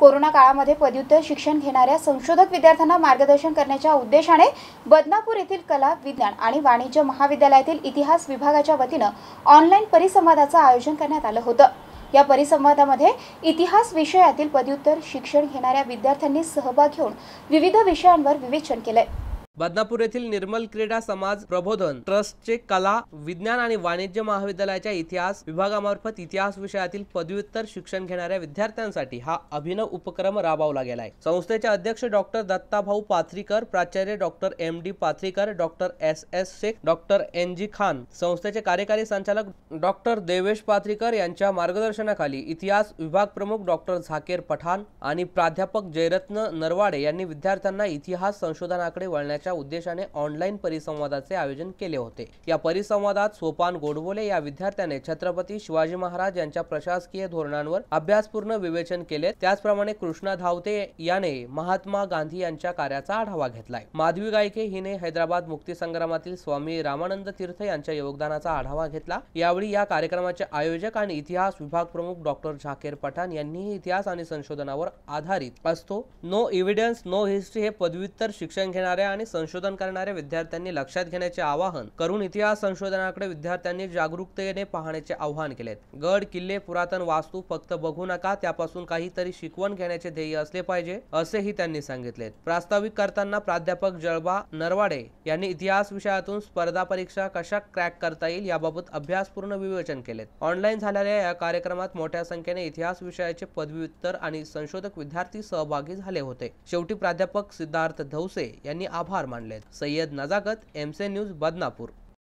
corona काळामध्ये पदव्युत्तर शिक्षण घेणाऱ्या संशोधक विद्यार्थ्यांना मार्गदर्शन करण्याच्या उद्देशाने बदनापूर येथील कला विज्ञान आणि वाणिज्य महाविद्यालयातील इतिहास विभागाच्या वतीनं ऑनलाईन परिसंवादाचं आयोजन करण्यात आलं होतं या परिसंवादामध्ये इतिहास विषयातील पदव्युत्तर शिक्षण घेणाऱ्या विद्यार्थ्यांनी सहभाग घेऊन विविध विषयांवर विवेचन केलंय बदनापूर येथील निर्मल क्रीडा समाज प्रबोधन ट्रस्टचे कला विज्ञान आणि वाणिज्य महाविद्यालयाच्या इतिहास विभागामार्फत इतिहास विषयातील पदव्युत्तर शिक्षण घेणाऱ्या विद्यार्थ्यांसाठी हा अभिनव उपक्रम राबवला गेलाय संस्थेचे अध्यक्ष डॉक्टर दत्ताभाऊ पाथरीकर प्राचार्य doctor M D Pathrikar doctor S S Shaikh doctor N G Khan संस्थेचे कार्यकारी संचालक डॉक्टर देवेश पाथरीकर यांच्या मार्गदर्शनाखाली इतिहास विभाग प्रमुख डॉक्टर झाकेर पठाण आणि प्राध्यापक जयरत्न नरवाडे यांनी विद्यार्थ्यांना इतिहास संशोधनाकडे वळण्याचे करण्याच्या उद्देशाने ऑनलाईन परिसंवादाचे आयोजन केले होते या परिसंवादात सोपान गोडबोले या विद्यार्थ्याने छत्रपती शिवाजी महाराज यांच्या प्रशासकीय धोरणांवर अभ्यासपूर्ण विवेचन केले त्याचप्रमाणे कृष्णा धावते याने महात्मा गांधी यांच्या कार्याचा आढावा घेतलाय माधवी गायके हिने हैदराबाद मुक्ती स्वामी रामानंद तीर्थ यांच्या योगदानाचा आढावा घेतला यावेळी या कार्यक्रमाचे आयोजक आणि इतिहास विभाग प्रमुख डॉक्टर झाकीर पठाण यांनीही इतिहास आणि संशोधनावर आधारित असतो नो इव्हिडन्स नो हिस्ट्री हे पदव्युत्तर शिक्षण घेणाऱ्या आणि संशोधन करणाऱ्या विद्यार्थ्यांनी लक्षात घेण्याचे आवाहन करून इतिहास संशोधनाकडे विद्यार्थ्यांनी जागरूकतेने पाहण्याचे आवाहन केले गड किल्ले पुरातन वास्तू फक्त बघू नका त्यापासून काहीतरी शिकवण घेण्याचे ध्येय असले पाहिजे असेही त्यांनी सांगितले प्रास्ताविक करताना प्राध्यापक जळबा नरवाडे यांनी इतिहास विषयातून स्पर्धा परीक्षा कशा क्रॅक करता येईल याबाबत अभ्यासपूर्ण विवेचन केले ऑनलाईन झालेल्या या कार्यक्रमात मोठ्या संख्येने इतिहास विषयाचे पदव्युत्तर आणि संशोधक विद्यार्थी सहभागी झाले होते शेवटी प्राध्यापक सिद्धार्थ धौसे यांनी आभार आभार मानलेत सय्यद नजाकत एमसे न्यूज बदनापूर